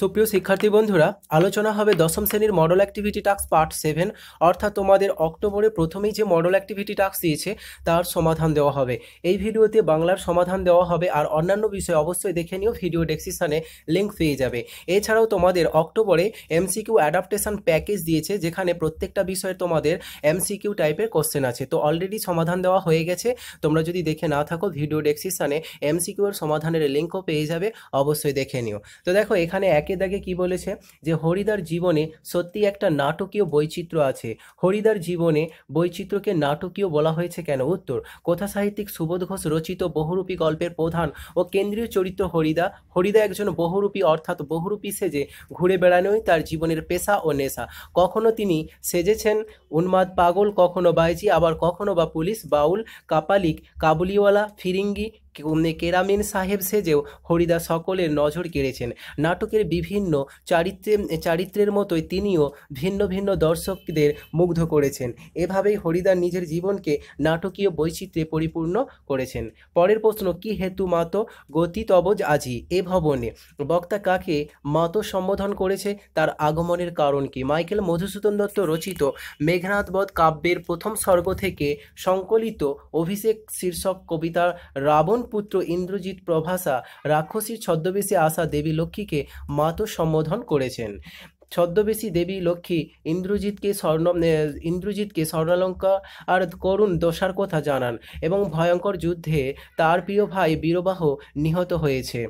সুপ্রিয় শিক্ষার্থী বন্ধুরা আলোচনা হবে দশম শ্রেণীর model activity task part seven অর্থাৎ তোমাদের অক্টোবরে প্রথমেই যে মডেল অ্যাক্টিভিটি টাস্ক দিয়েছে তার সমাধান দেওয়া হবে এই ভিডিওতে বাংলার সমাধান দেওয়া হবে আর অন্যান্য বিষয় অবশ্যই দেখে নিও ভিডিও ডেসক্রিপশানে লিঙ্ক পেয়ে যাবে এছাড়াও তোমাদের অক্টোবরে এমসিকিউ অ্যাডাপ্টেশন প্যাকেজ দিয়েছে যেখানে প্রত্যেকটা বিষয়ে তোমাদের এমসিকিউ টাইপের কোশ্চেন আছে তো অলরেডি সমাধান দেওয়া হয়ে গেছে তোমরা যদি দেখে না থাকো ভিডিও ডেসক্রিপশানে এমসিকিউর সমাধানের লিঙ্কও পেয়ে যাবে অবশ্যই দেখে নিও তো দেখো এখানে এক একে দাগে কি বলেছে যে হরিদার জীবনে সত্যি একটা নাটকীয় বৈচিত্র্য আছে হরিদার জীবনে বৈচিত্র্যকে নাটকীয় বলা হয়েছে কেন উত্তর কথা সাহিত্যিক সুবোধ ঘোষ রচিত বহুরূপী গল্পের প্রধান ও কেন্দ্রীয় চরিত্র হরিদা হরিদা একজন বহুরূপী অর্থাৎ বহুরূপী সেজে ঘুরে বেড়ানোই তার জীবনের পেশা ও নেশা কখনো তিনি সেজেছেন উন্মাদ পাগল কখনো বাইজি আবার কখনো বা পুলিশ বাউল কাপালিক কাবুলিওয়ালা ফিরিঙ্গি কেরামিন সাহেব সেজেও হরিদা সকলের নজর কেড়েছেন নাটকের বিভিন্ন চারিত্রে চারিত্রের মতোই তিনিও ভিন্ন ভিন্ন দর্শকদের মুগ্ধ করেছেন এভাবেই হরিদা নিজের জীবনকে নাটকীয় বৈচিত্র্যে পরিপূর্ণ করেছেন পরের প্রশ্ন কি হেতু মাত গতি তবজ আজি এ ভবনে বক্তা কাকে মাতো সম্বোধন করেছে তার আগমনের কারণ কি মাইকেল মধুসূদন দত্ত রচিত মেঘনাথবধ কাব্যের প্রথম স্বর্গ থেকে সংকলিত অভিষেক শীর্ষক কবিতা রাবণ নয়ন পুত্র ইন্দ্রজিৎ প্রভাসা রাক্ষসীর ছদ্মবেশে আসা দেবী লক্ষ্মীকে মাত সম্বোধন করেছেন ছদ্মবেশী দেবী লক্ষ্মী ইন্দ্রজিৎকে স্বর্ণ ইন্দ্রজিৎকে স্বর্ণালঙ্কা আর করুণ দশার কথা জানান এবং ভয়ঙ্কর যুদ্ধে তার প্রিয় ভাই বীরবাহ নিহত হয়েছে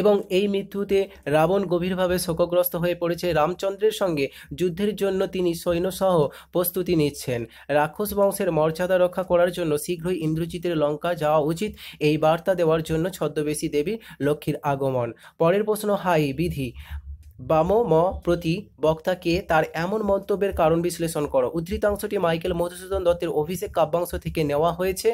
এবং এই মৃত্যুতে রাবণ গভীরভাবে শোকগ্রস্ত হয়ে পড়েছে রামচন্দ্রের সঙ্গে যুদ্ধের জন্য তিনি সৈন্যসহ প্রস্তুতি নিচ্ছেন রাক্ষস বংশের মর্যাদা রক্ষা করার জন্য শীঘ্রই ইন্দ্রজিতের লঙ্কা যাওয়া উচিত এই বার্তা দেওয়ার জন্য ছদ্মবেশী দেবী লক্ষ্মীর আগমন পরের প্রশ্ন হাই বিধি বাম ম প্রতি বক্তাকে তার এমন মন্তব্যের কারণ বিশ্লেষণ করো উদ্ধৃতাংশটি মাইকেল মধুসূদন দত্তের অভিষেক কাব্যাংশ থেকে নেওয়া হয়েছে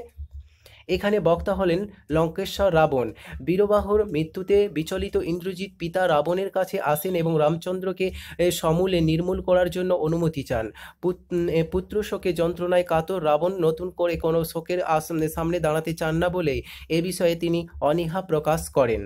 এখানে বক্তা হলেন লঙ্কেশ্বর রাবণ বীরবাহুর মৃত্যুতে বিচলিত ইন্দ্রজিৎ পিতা রাবণের কাছে আসেন এবং রামচন্দ্রকে সমূলে নির্মূল করার জন্য অনুমতি চান পুত্র শোকে যন্ত্রণায় কাতর রাবণ নতুন করে কোনো শোকের আসনে সামনে দাঁড়াতে চান না বলে এ বিষয়ে তিনি অনীহা প্রকাশ করেন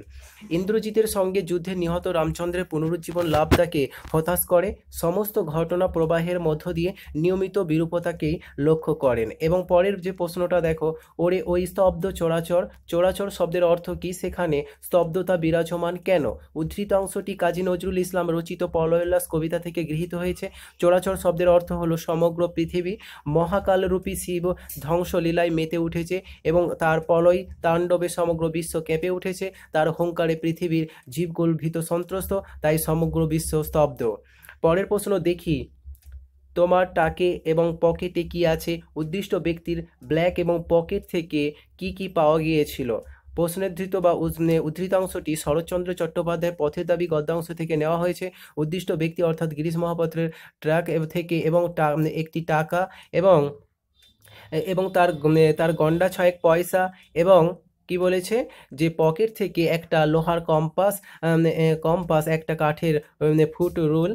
ইন্দ্রজিতের সঙ্গে যুদ্ধে নিহত রামচন্দ্রের পুনরুজ্জীবন লাভ তাকে হতাশ করে সমস্ত ঘটনা প্রবাহের মধ্য দিয়ে নিয়মিত বিরূপতাকেই লক্ষ্য করেন এবং পরের যে প্রশ্নটা দেখো ওরে ওই নিস্তব্ধ চোরাচর চোরাচর শব্দের অর্থ কি সেখানে স্তব্ধতা বিরাজমান কেন উদ্ধৃত অংশটি কাজী নজরুল ইসলাম রচিত পলয়লাস কবিতা থেকে গৃহীত হয়েছে চোরাচর শব্দের অর্থ হলো সমগ্র পৃথিবী মহাকালরূপী শিব ধ্বংসলীলায় মেতে উঠেছে এবং তার পলয় তাণ্ডবে সমগ্র বিশ্ব কেঁপে উঠেছে তার হুঙ্কারে পৃথিবীর জীবগুলভীত ভীত সন্ত্রস্ত তাই সমগ্র বিশ্ব স্তব্ধ পরের প্রশ্ন দেখি তোমার টাকে এবং পকেটে কি আছে উদ্দিষ্ট ব্যক্তির ব্ল্যাক এবং পকেট থেকে কি কি পাওয়া গিয়েছিল প্রশ্নেধৃত বা উদ্ধৃতাংশটি শরৎচন্দ্র চট্টোপাধ্যায়ের পথের দাবি গদ্যাংশ থেকে নেওয়া হয়েছে উদ্দিষ্ট ব্যক্তি অর্থাৎ গিরিশ মহাপাত্রের ট্রাক থেকে এবং একটি টাকা এবং এবং তার তার গন্ডা ছয়েক পয়সা এবং কি বলেছে যে পকেট থেকে একটা লোহার কম্পাস কম্পাস একটা কাঠের ফুট রুল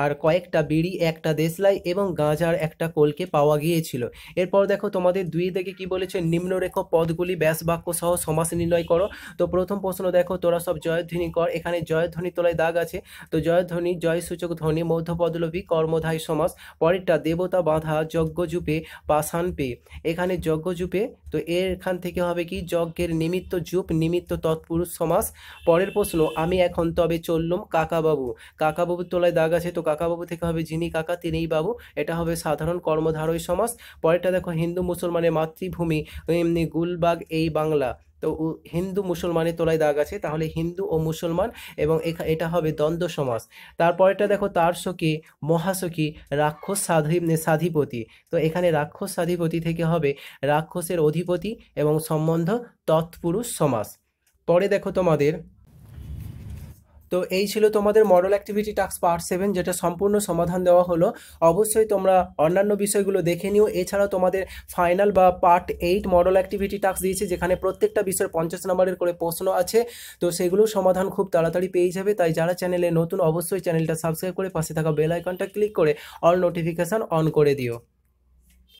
আর কয়েকটা বিড়ি একটা দেশলাই এবং গাঁজার একটা কোলকে পাওয়া গিয়েছিল এরপর দেখো তোমাদের দুই দিকে কি বলেছে নিম্নরেখ পদগুলি ব্যাস বাক্য সহ সমাস নির্ণয় করো তো প্রথম প্রশ্ন দেখো তোরা সব জয়ধ্বনি কর এখানে জয়ধ্বনি তোলায় দাগ আছে তো জয়ধ্বনি জয়সূচক ধ্বনি মধ্যপদলোভী কর্মধায় সমাস পরেরটা দেবতা বাঁধা যজ্ঞজূপে পাশান পে এখানে যজ্ঞজূপে তো এখান থেকে হবে কি যজ্ঞের নিমিত্ত যুপ নিমিত্ত তৎপুরুষ সমাস পরের প্রশ্ন আমি এখন তবে চললুম কাকাবাবু কাকাবাবুর তোলায় দাগ আছে তো কাকাবাবু থেকে হবে যিনি কাকা তিনিই বাবু এটা হবে সাধারণ কর্মধারয় সমাজ পরেরটা দেখো হিন্দু মুসলমানের মাতৃভূমি এমনি গুলবাগ এই বাংলা তো হিন্দু মুসলমানের তোলায় দাগ আছে তাহলে হিন্দু ও মুসলমান এবং এটা হবে দ্বন্দ্ব সমাজ তারপরেটা দেখো তার সখী মহাসখী রাক্ষস সাধি সাধিপতি তো এখানে রাক্ষস সাধিপতি থেকে হবে রাক্ষসের অধিপতি এবং সম্বন্ধ তৎপুরুষ সমাজ পরে দেখো তোমাদের তো এই ছিল তোমাদের model activity task part seven যেটা সম্পূর্ণ সমাধান দেওয়া হলো অবশ্যই তোমরা অন্যান্য বিষয়গুলো দেখে নিও এছাড়াও তোমাদের ফাইনাল বা part eight model activity task দিয়েছি যেখানে প্রত্যেকটা বিষয়ের পঞ্চাশ নম্বরের করে প্রশ্ন আছে তো সেগুলো সমাধান খুব তাড়াতাড়ি পেয়ে যাবে তাই যারা চ্যানেলে নতুন অবশ্যই চ্যানেলটা সাবস্ক্রাইব করে পাশে থাকা বেল আইকনটা ক্লিক করে অল নোটিফিকেশান অন করে দিও